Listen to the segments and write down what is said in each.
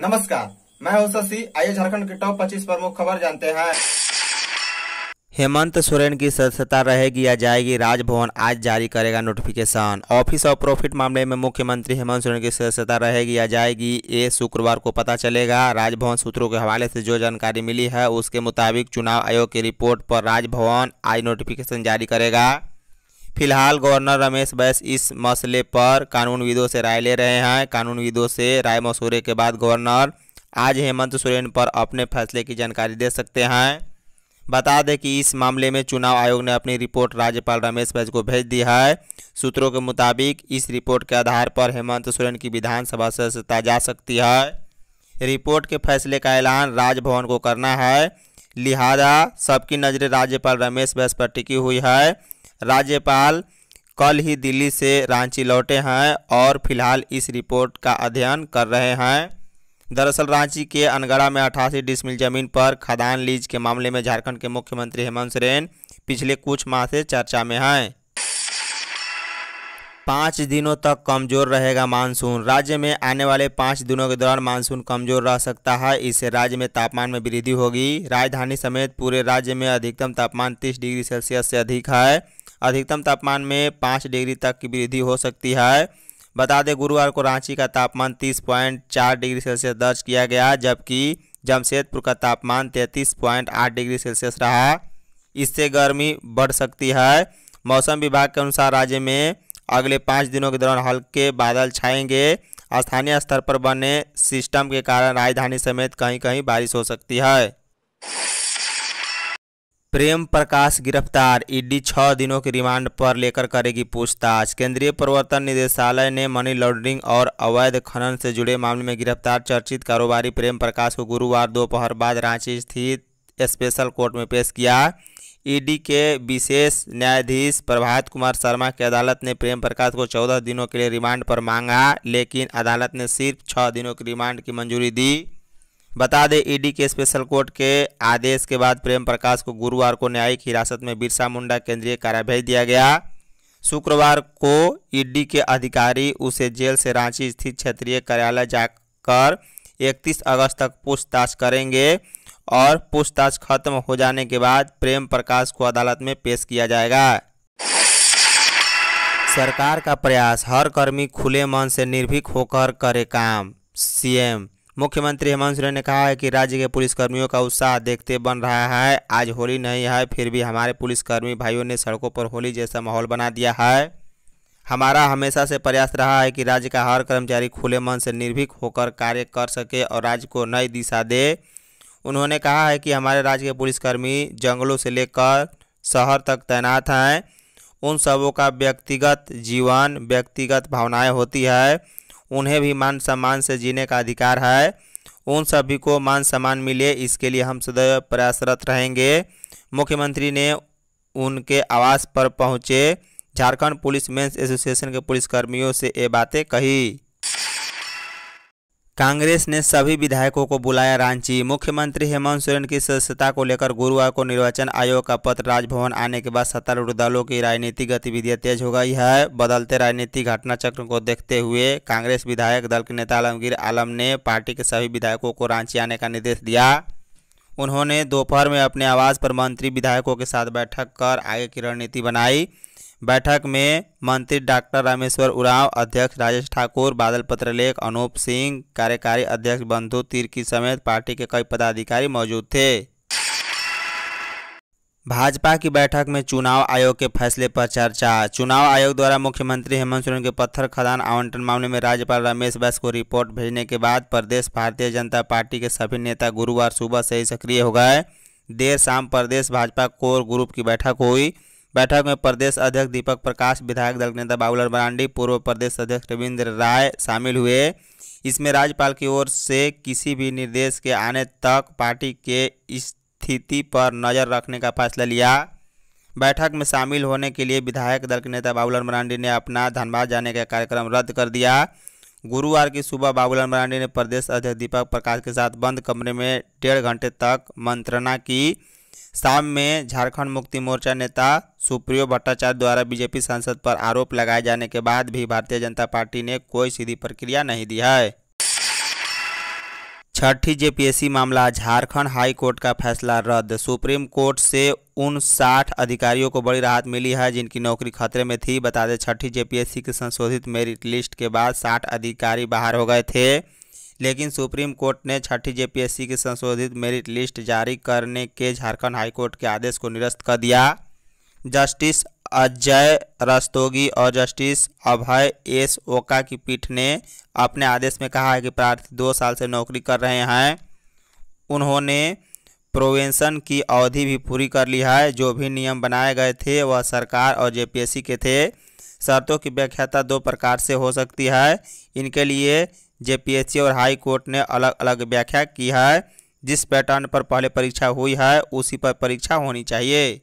नमस्कार मैं हूं शशि आइए झारखंड के टॉप 25 प्रमुख खबर जानते हैं हेमंत सोरेन की सदस्यता रहेगी या जाएगी राजभवन आज जारी करेगा नोटिफिकेशन ऑफिस और प्रॉफिट मामले में मुख्यमंत्री हेमंत सोरेन की सदस्यता रहेगी या जाएगी ये शुक्रवार को पता चलेगा राजभवन सूत्रों के हवाले से जो जानकारी मिली है उसके मुताबिक चुनाव आयोग की रिपोर्ट पर राजभवन आज नोटिफिकेशन जारी करेगा फिलहाल गवर्नर रमेश बैस इस मसले पर कानूनविदों से राय ले रहे हैं कानूनविदों से राय मशूरे के बाद गवर्नर आज हेमंत सोरेन पर अपने फैसले की जानकारी दे सकते हैं बता दें कि इस मामले में चुनाव आयोग ने अपनी रिपोर्ट राज्यपाल रमेश बैस को भेज दी है सूत्रों के मुताबिक इस रिपोर्ट के आधार पर हेमंत सोरेन की विधानसभा सदस्यता जा सकती है रिपोर्ट के फैसले का ऐलान राजभवन को करना है लिहाजा सबकी नज़रें राज्यपाल रमेश बैस पर टिकी हुई है राज्यपाल कल ही दिल्ली से रांची लौटे हैं और फिलहाल इस रिपोर्ट का अध्ययन कर रहे हैं दरअसल रांची के अनगढ़ा में अठासी डिसमिल जमीन पर खदान लीज के मामले में झारखंड के मुख्यमंत्री हेमंत सोरेन पिछले कुछ माह से चर्चा में हैं पाँच दिनों तक कमजोर रहेगा मानसून राज्य में आने वाले पाँच दिनों के दौरान मानसून कमजोर रह सकता है इससे राज्य में तापमान में वृद्धि होगी राजधानी समेत पूरे राज्य में अधिकतम तापमान तीस डिग्री सेल्सियस से अधिक है अधिकतम तापमान में पाँच डिग्री तक की वृद्धि हो सकती है बता दें गुरुवार को रांची का तापमान 30.4 डिग्री सेल्सियस दर्ज किया गया जबकि जमशेदपुर का तापमान 33.8 डिग्री सेल्सियस रहा इससे गर्मी बढ़ सकती है मौसम विभाग के अनुसार राज्य में अगले पाँच दिनों के दौरान हल्के बादल छाएंगे स्थानीय स्तर पर बने सिस्टम के कारण राजधानी समेत कहीं कहीं बारिश हो सकती है प्रेम प्रकाश गिरफ्तार ईडी छः दिनों की रिमांड पर लेकर करेगी पूछताछ केंद्रीय प्रवर्तन निदेशालय ने मनी लॉन्ड्रिंग और अवैध खनन से जुड़े मामले में गिरफ्तार चर्चित कारोबारी प्रेम प्रकाश को गुरुवार दोपहर बाद रांची स्थित स्पेशल कोर्ट में पेश किया ईडी के विशेष न्यायाधीश प्रभात कुमार शर्मा की अदालत ने प्रेम प्रकाश को चौदह दिनों के लिए रिमांड पर मांगा लेकिन अदालत ने सिर्फ छः दिनों की रिमांड की मंजूरी दी बता दें ईडी e के स्पेशल कोर्ट के आदेश के बाद प्रेम प्रकाश को गुरुवार को न्यायिक हिरासत में बिरसा मुंडा केंद्रीय कारा भेज दिया गया शुक्रवार को ईडी e के अधिकारी उसे जेल से रांची स्थित क्षेत्रीय कार्यालय जाकर 31 अगस्त तक पूछताछ करेंगे और पूछताछ खत्म हो जाने के बाद प्रेम प्रकाश को अदालत में पेश किया जाएगा सरकार का प्रयास हर कर्मी खुले मन से निर्भीक होकर करे काम सीएम मुख्यमंत्री हेमंत सोरेन ने कहा है कि राज्य के पुलिसकर्मियों का उत्साह देखते बन रहा है आज होली नहीं है फिर भी हमारे पुलिसकर्मी भाइयों ने सड़कों पर होली जैसा माहौल बना दिया है हमारा हमेशा से प्रयास रहा है कि राज्य का हर कर्मचारी खुले मन से निर्भीक होकर कार्य कर सके और राज्य को नई दिशा दे उन्होंने कहा है कि हमारे राज्य के पुलिसकर्मी जंगलों से लेकर शहर तक तैनात हैं उन सबों का व्यक्तिगत जीवन व्यक्तिगत भावनाएं होती है उन्हें भी मान सम्मान से जीने का अधिकार है उन सभी को मान सम्मान मिले इसके लिए हम सदैव प्रयासरत रहेंगे मुख्यमंत्री ने उनके आवास पर पहुंचे झारखंड पुलिस मेंस एसोसिएशन के पुलिसकर्मियों से ये बातें कही कांग्रेस ने सभी विधायकों को बुलाया रांची मुख्यमंत्री हेमंत सोरेन की सदस्यता को लेकर गुरुवार को निर्वाचन आयोग का पत्र राजभवन आने के बाद सत्तारूढ़ दलों की राजनीतिक गतिविधियां तेज हो गई है बदलते राजनीतिक घटनाचक्र को देखते हुए कांग्रेस विधायक दल के नेता आलमगीर आलम ने पार्टी के सभी विधायकों को रांची आने का निर्देश दिया उन्होंने दोपहर में अपने आवास पर मंत्री विधायकों के साथ बैठक कर आगे की रणनीति बनाई बैठक में मंत्री डॉक्टर रामेश्वर उराव अध्यक्ष राजेश ठाकुर बादल पत्रलेख अनूप सिंह कार्यकारी अध्यक्ष बंधु तिर्की समेत पार्टी के कई पदाधिकारी मौजूद थे भाजपा की बैठक में चुनाव आयोग के फैसले पर चर्चा चुनाव आयोग द्वारा मुख्यमंत्री हेमंत सोरेन के पत्थर खदान आवंटन मामले में राज्यपाल रमेश बैस को रिपोर्ट भेजने के बाद प्रदेश भारतीय जनता पार्टी के सभी नेता गुरुवार सुबह से ही सक्रिय हो गए देर शाम प्रदेश भाजपा कोर ग्रुप की बैठक हुई बैठक में प्रदेश अध्यक्ष दीपक प्रकाश विधायक दल के नेता बाबूलाल मरांडी पूर्व प्रदेश अध्यक्ष रविंद्र राय शामिल हुए इसमें राज्यपाल की ओर से किसी भी निर्देश के आने तक पार्टी के स्थिति पर नज़र रखने का फैसला लिया बैठक में शामिल होने के लिए विधायक दल के नेता बाबूलाल मरांडी ने अपना धनबाद जाने का कार्यक्रम रद्द कर दिया गुरुवार की सुबह बाबूलाल मरांडी ने प्रदेश अध्यक्ष दीपक प्रकाश के साथ बंद कमरे में डेढ़ घंटे तक मंत्रणा की शाम में झारखंड मुक्ति मोर्चा नेता सुप्रियो भट्टाचार्य द्वारा बीजेपी सांसद पर आरोप लगाए जाने के बाद भी भारतीय जनता पार्टी ने कोई सीधी प्रक्रिया नहीं दी है छठी जेपीएससी मामला झारखंड हाई कोर्ट का फैसला रद्द सुप्रीम कोर्ट से उन साठ अधिकारियों को बड़ी राहत मिली है जिनकी नौकरी खतरे में थी बता दें छठी जेपीएससी की संशोधित मेरिट लिस्ट के बाद साठ अधिकारी बाहर हो गए थे लेकिन सुप्रीम कोर्ट ने छठी जेपीएससी की संशोधित मेरिट लिस्ट जारी करने के झारखंड हाईकोर्ट के आदेश को निरस्त कर दिया जस्टिस अजय रस्तोगी और जस्टिस अभय एस ओका की पीठ ने अपने आदेश में कहा है कि प्रार्थी दो साल से नौकरी कर रहे हैं उन्होंने प्रोवेंशन की अवधि भी पूरी कर ली है जो भी नियम बनाए गए थे वह सरकार और जेपीएससी के थे शर्तों की व्याख्याता दो प्रकार से हो सकती है इनके लिए जेपीएससी और हाई कोर्ट ने अलग अलग व्याख्या की है जिस पैटर्न पर पहले परीक्षा हुई है उसी पर परीक्षा होनी चाहिए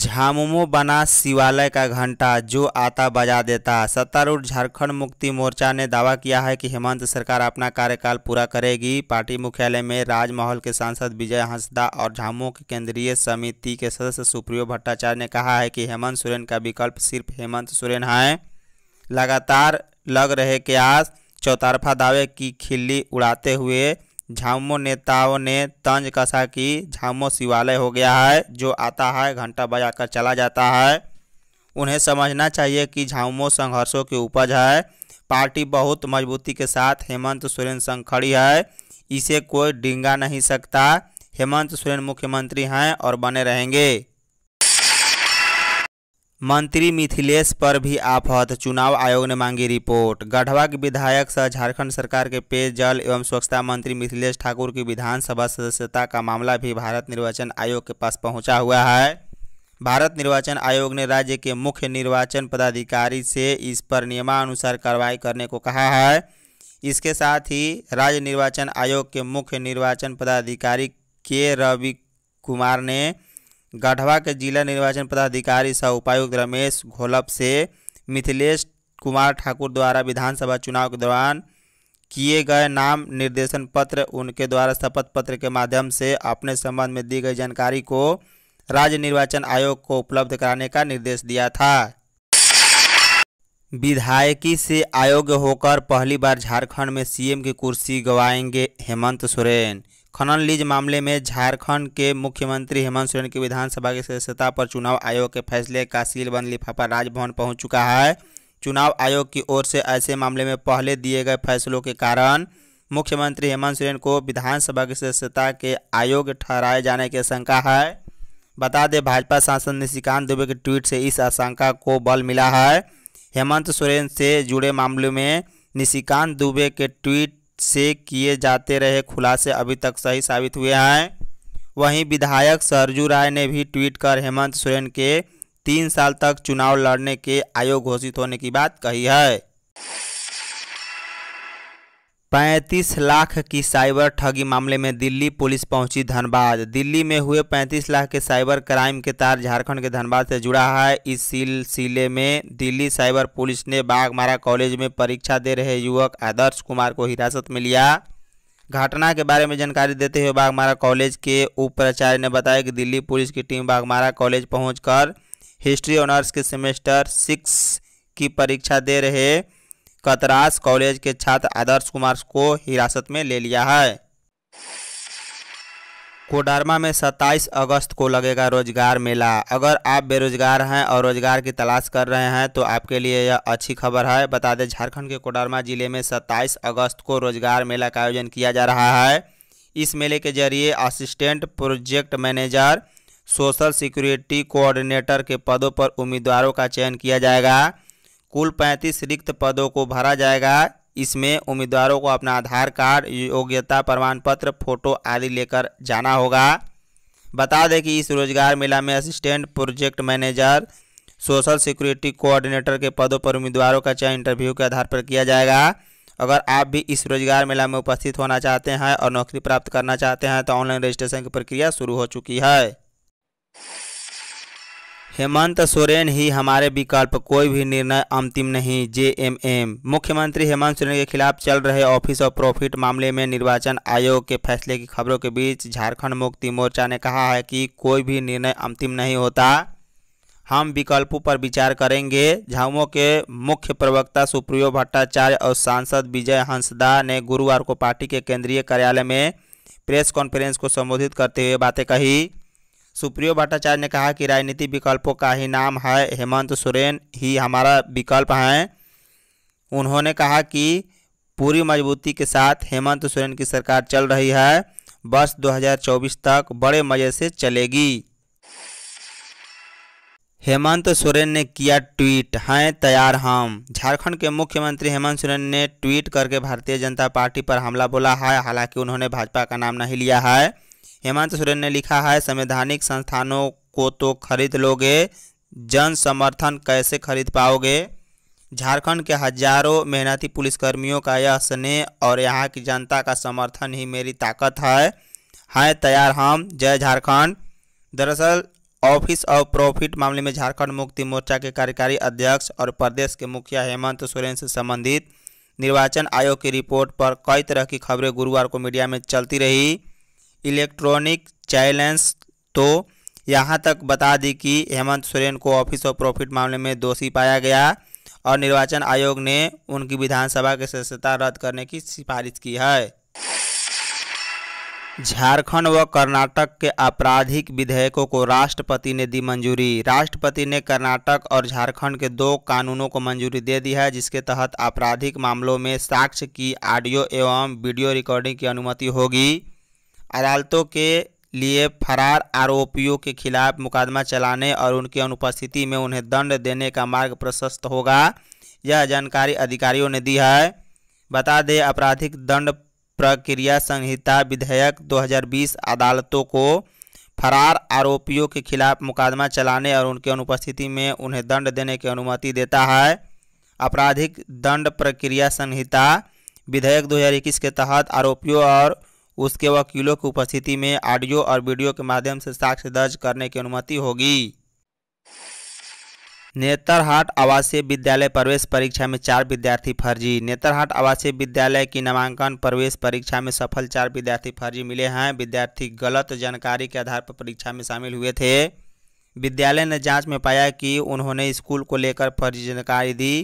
झामुमो बना शिवालय का घंटा जो आता बजा देता सत्तारूढ़ झारखंड मुक्ति मोर्चा ने दावा किया है कि हेमंत सरकार अपना कार्यकाल पूरा करेगी पार्टी मुख्यालय में राजमहल के सांसद विजय हंसदा और झामुमो की केंद्रीय समिति के सदस्य सुप्रियो भट्टाचार्य ने कहा है कि हेमंत सोरेन का विकल्प सिर्फ हेमंत सोरेन हैं लगातार लग रहे आस चौतरफा दावे की खिल्ली उड़ाते हुए झामो नेताओं ने तंज कसा कि झामो शिवालय हो गया है जो आता है घंटा बजाकर चला जाता है उन्हें समझना चाहिए कि झामो संघर्षों की उपज है पार्टी बहुत मजबूती के साथ हेमंत सोरेन संग खड़ी है इसे कोई डिंगा नहीं सकता हेमंत सोरेन मुख्यमंत्री हैं और बने रहेंगे मंत्री मिथिलेश पर भी आफत चुनाव आयोग ने मांगी रिपोर्ट गढ़वा के विधायक सह झारखंड सरकार के पेयजल एवं स्वच्छता मंत्री मिथिलेश ठाकुर की विधानसभा सदस्यता का मामला भी भारत निर्वाचन आयोग के पास पहुंचा हुआ है भारत निर्वाचन आयोग ने राज्य के मुख्य निर्वाचन पदाधिकारी से इस पर नियमानुसार कार्रवाई करने को कहा है इसके साथ ही राज्य निर्वाचन आयोग के मुख्य निर्वाचन पदाधिकारी के रवि कुमार ने गढ़वा के जिला निर्वाचन पदाधिकारी सह उपायुक्त रमेश घोलप से मिथिलेश कुमार ठाकुर द्वारा विधानसभा चुनाव के दौरान किए गए नाम निर्देशन पत्र उनके द्वारा शपथ पत्र के माध्यम से अपने संबंध में दी गई जानकारी को राज्य निर्वाचन आयोग को उपलब्ध कराने का निर्देश दिया था विधायकी से अयोग्य होकर पहली बार झारखंड में सीएम की कुर्सी गंवाएंगे हेमंत सोरेन खनन लीज मामले में झारखंड के मुख्यमंत्री हेमंत सोरेन की विधानसभा की सदस्यता पर चुनाव आयोग के फैसले का सीलबंद लिफाफा राजभवन पहुंच चुका है चुनाव आयोग की ओर से ऐसे मामले में पहले दिए गए फैसलों के कारण मुख्यमंत्री हेमंत सोरेन को विधानसभा की सदस्यता के आयोग ठहराए जाने की आशंका है बता दें भाजपा सांसद निशिकांत दुबे के ट्वीट से इस आशंका को बल मिला है हेमंत सोरेन से जुड़े मामले में निशिकांत दुबे के ट्वीट से किए जाते रहे खुलासे अभी तक सही साबित हुए हैं वहीं विधायक सरजू राय ने भी ट्वीट कर हेमंत सोरेन के तीन साल तक चुनाव लड़ने के आयोग घोषित होने की बात कही है पैंतीस लाख की साइबर ठगी मामले में दिल्ली पुलिस पहुंची धनबाद दिल्ली में हुए पैंतीस लाख के साइबर क्राइम के तार झारखंड के धनबाद से जुड़ा है इस सिलसिले में दिल्ली साइबर पुलिस ने बागमारा कॉलेज में परीक्षा दे रहे युवक आदर्श कुमार को हिरासत में लिया घटना के बारे में जानकारी देते हुए बागमारा कॉलेज के उप प्राचार्य ने बताया कि दिल्ली पुलिस की टीम बागमारा कॉलेज पहुँच हिस्ट्री ऑनर्स के सेमेस्टर सिक्स की परीक्षा दे रहे कतरास कॉलेज के छात्र आदर्श कुमार को हिरासत में ले लिया है कोडरमा में 27 अगस्त को लगेगा रोजगार मेला अगर आप बेरोजगार हैं और रोजगार की तलाश कर रहे हैं तो आपके लिए यह अच्छी खबर है बता दें झारखंड के कोडरमा जिले में 27 अगस्त को रोजगार मेला का आयोजन किया जा रहा है इस मेले के जरिए assistant project manager social security coordinator के पदों पर उम्मीदवारों का चयन किया जाएगा कुल पैंतीस रिक्त पदों को भरा जाएगा इसमें उम्मीदवारों को अपना आधार कार्ड योग्यता प्रमाण पत्र फोटो आदि लेकर जाना होगा बता दें कि इस रोजगार मेला में assistant project manager social security coordinator के पदों पर उम्मीदवारों का चयन इंटरव्यू के आधार पर किया जाएगा अगर आप भी इस रोजगार मेला में उपस्थित होना चाहते हैं और नौकरी प्राप्त करना चाहते हैं तो ऑनलाइन रजिस्ट्रेशन की प्रक्रिया शुरू हो चुकी है हेमंत सोरेन ही हमारे विकल्प कोई भी निर्णय अंतिम नहीं जेएमएम मुख्यमंत्री हेमंत सोरेन के खिलाफ चल रहे ऑफिस ऑफ प्रॉफिट मामले में निर्वाचन आयोग के फैसले की खबरों के बीच झारखंड मुक्ति मोर्चा ने कहा है कि कोई भी निर्णय अंतिम नहीं होता हम विकल्पों पर विचार करेंगे झामुमो के मुख्य प्रवक्ता सुप्रियो भट्टाचार्य और सांसद विजय हंसदा ने गुरुवार को पार्टी के केंद्रीय कार्यालय में प्रेस कॉन्फ्रेंस को संबोधित करते हुए बातें कही सुप्रियो भट्टाचार्य ने कहा कि राजनीति विकल्पों का ही नाम है हेमंत सोरेन ही हमारा विकल्प हैं उन्होंने कहा कि पूरी मजबूती के साथ हेमंत सोरेन की सरकार चल रही है वर्ष 2024 तक बड़े मज़े से चलेगी हेमंत सोरेन ने किया ट्वीट हैं तैयार हम झारखंड के मुख्यमंत्री हेमंत सोरेन ने ट्वीट करके भारतीय जनता पार्टी पर हमला बोला है हालांकि उन्होंने भाजपा का नाम नहीं लिया है हेमंत सोरेन ने लिखा है संवैधानिक संस्थानों को तो खरीद लोगे जन समर्थन कैसे खरीद पाओगे झारखंड के हजारों मेहनती पुलिसकर्मियों का यह स्नेह और यहाँ की जनता का समर्थन ही मेरी ताकत है हैं तैयार हम जय झारखंड दरअसल ऑफिस ऑफ प्रॉफिट मामले में झारखंड मुक्ति मोर्चा के कार्यकारी अध्यक्ष और प्रदेश के मुखिया हेमंत सोरेन से संबंधित निर्वाचन आयोग की रिपोर्ट पर कई तरह की खबरें गुरुवार को मीडिया में चलती रही इलेक्ट्रॉनिक चैलेंज तो यहाँ तक बता दी कि हेमंत सोरेन को ऑफिस ऑफ प्रॉफिट मामले में दोषी पाया गया और निर्वाचन आयोग ने उनकी विधानसभा की सदस्यता रद्द करने की सिफारिश की है झारखंड व कर्नाटक के आपराधिक विधेयकों को राष्ट्रपति ने दी मंजूरी राष्ट्रपति ने कर्नाटक और झारखंड के दो कानूनों को मंजूरी दे दी है जिसके तहत आपराधिक मामलों में साक्ष्य की ऑडियो एवं वीडियो रिकॉर्डिंग की अनुमति होगी अदालतों के लिए फरार आरोपियों के खिलाफ मुकदमा चलाने और उनकी अनुपस्थिति में उन्हें दंड देने का मार्ग प्रशस्त होगा यह जानकारी अधिकारियों ने दी है बता दें आपराधिक दंड प्रक्रिया संहिता विधेयक 2020 अदालतों को फरार आरोपियों के खिलाफ मुकदमा चलाने और उनकी अनुपस्थिति में उन्हें दंड देने की अनुमति देता है आपराधिक दंड प्रक्रिया संहिता विधेयक 2021 के तहत आरोपियों और उसके वकीलों की उपस्थिति में ऑडियो और वीडियो के माध्यम से साक्ष्य दर्ज करने की अनुमति होगी नेतरहाट आवासीय विद्यालय प्रवेश परीक्षा में चार विद्यार्थी फर्जी नेतरहाट आवासीय विद्यालय की नामांकन प्रवेश परीक्षा में सफल चार विद्यार्थी फर्जी मिले हैं विद्यार्थी गलत जानकारी के आधार पर परीक्षा में शामिल हुए थे विद्यालय ने जांच में पाया कि उन्होंने स्कूल को लेकर फर्जी जानकारी दी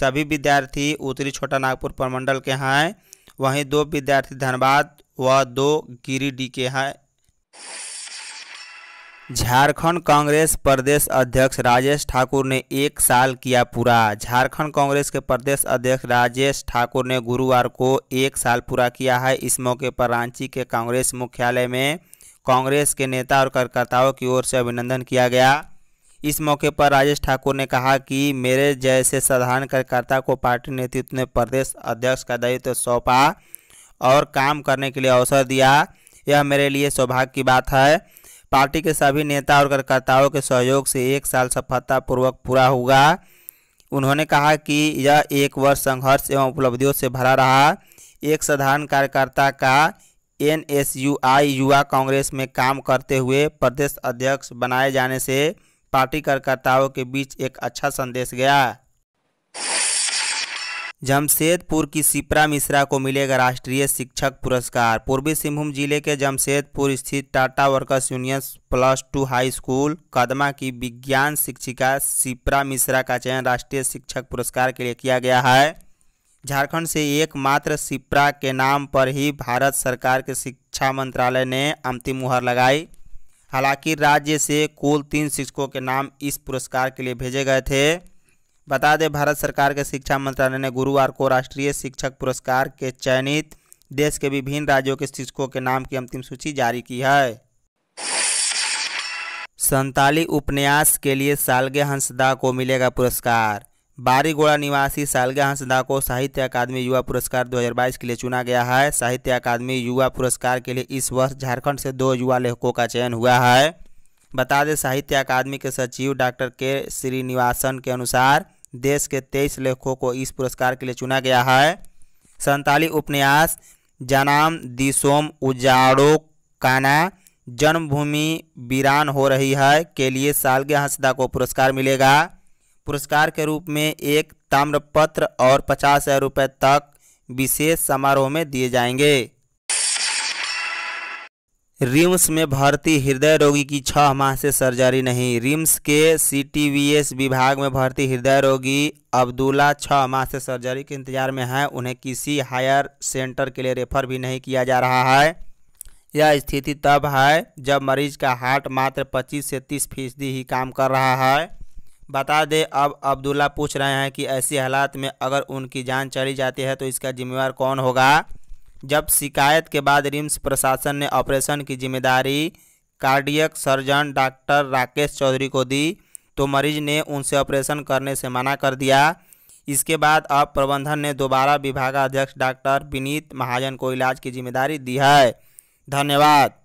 सभी विद्यार्थी उत्तरी छोटा नागपुर प्रमंडल के हैं वहीं दो विद्यार्थी धनबाद व दो गिरिडीह के हैं झारखंड कांग्रेस प्रदेश अध्यक्ष राजेश ठाकुर ने एक साल किया पूरा झारखंड कांग्रेस के प्रदेश अध्यक्ष राजेश ठाकुर ने गुरुवार को एक साल पूरा किया है इस मौके पर रांची के कांग्रेस मुख्यालय में कांग्रेस के नेता और कार्यकर्ताओं की ओर से अभिनंदन किया गया इस मौके पर राजेश ठाकुर ने कहा कि मेरे जैसे साधारण कार्यकर्ता को पार्टी नेतृत्व ने प्रदेश अध्यक्ष का दायित्व तो सौंपा और काम करने के लिए अवसर दिया यह मेरे लिए सौभाग्य की बात है पार्टी के सभी नेता और कार्यकर्ताओं के सहयोग से एक साल सफलतापूर्वक पूरा हुआ उन्होंने कहा कि यह एक वर्ष संघर्ष एवं उपलब्धियों से भरा रहा एक साधारण कार्यकर्ता का एन युवा कांग्रेस में काम करते हुए प्रदेश अध्यक्ष बनाए जाने से पार्टी कार्यकर्ताओं के बीच एक अच्छा संदेश गया जमशेदपुर की सिप्रा मिश्रा को मिलेगा राष्ट्रीय शिक्षक पुरस्कार पूर्वी सिंहभूम जिले के जमशेदपुर स्थित Tata workers union plus two high school Kadma की विज्ञान शिक्षिका सिप्रा मिश्रा का चयन राष्ट्रीय शिक्षक पुरस्कार के लिए किया गया है झारखंड से एकमात्र सिप्रा के नाम पर ही भारत सरकार के शिक्षा मंत्रालय ने अंतिम मुहर लगाई हालांकि राज्य से कुल तीन शिक्षकों के नाम इस पुरस्कार के लिए भेजे गए थे बता दें भारत सरकार के शिक्षा मंत्रालय ने गुरुवार को राष्ट्रीय शिक्षक पुरस्कार के चयनित देश के विभिन्न राज्यों के शिक्षकों के नाम की अंतिम सूची जारी की है संताली उपन्यास के लिए सालगे हंसदा को मिलेगा पुरस्कार बारीगोड़ा निवासी सालगे हंसदा को साहित्य अकादमी युवा पुरस्कार 2022 के लिए चुना गया है साहित्य अकादमी युवा पुरस्कार के लिए इस वर्ष झारखंड से दो युवा लेखकों का चयन हुआ है बता दें साहित्य अकादमी के सचिव डॉक्टर के श्रीनिवासन के अनुसार देश के तेईस लेखकों को इस पुरस्कार के लिए चुना गया है संताली उपन्यास जनाम दिसोम उजाड़ो काना जन्मभूमि वीरान हो रही है के लिए सालगे हंसदा को पुरस्कार मिलेगा पुरस्कार के रूप में एक ताम्रपत्र और पचास हज़ार रुपये तक विशेष समारोह में दिए जाएंगे रिम्स में भर्ती हृदय रोगी की छह माह से सर्जरी नहीं रिम्स के सीटीवीएस विभाग में भर्ती हृदय रोगी अब्दुल्ला छह माह से सर्जरी के इंतजार में हैं उन्हें किसी हायर सेंटर के लिए रेफर भी नहीं किया जा रहा है यह स्थिति तब है जब मरीज का हार्ट मात्र 25 से 30 फीसदी ही काम कर रहा है बता दें अब अब्दुल्ला पूछ रहे हैं कि ऐसी हालात में अगर उनकी जान चली जाती है तो इसका जिम्मेवार कौन होगा जब शिकायत के बाद रिम्स प्रशासन ने ऑपरेशन की जिम्मेदारी cardiac surgeon doctor Rakesh Chaudhary को दी तो मरीज ने उनसे ऑपरेशन करने से मना कर दिया इसके बाद अब प्रबंधन ने दोबारा विभागाध्यक्ष डॉक्टर विनीत महाजन को इलाज की जिम्मेदारी दी है धन्यवाद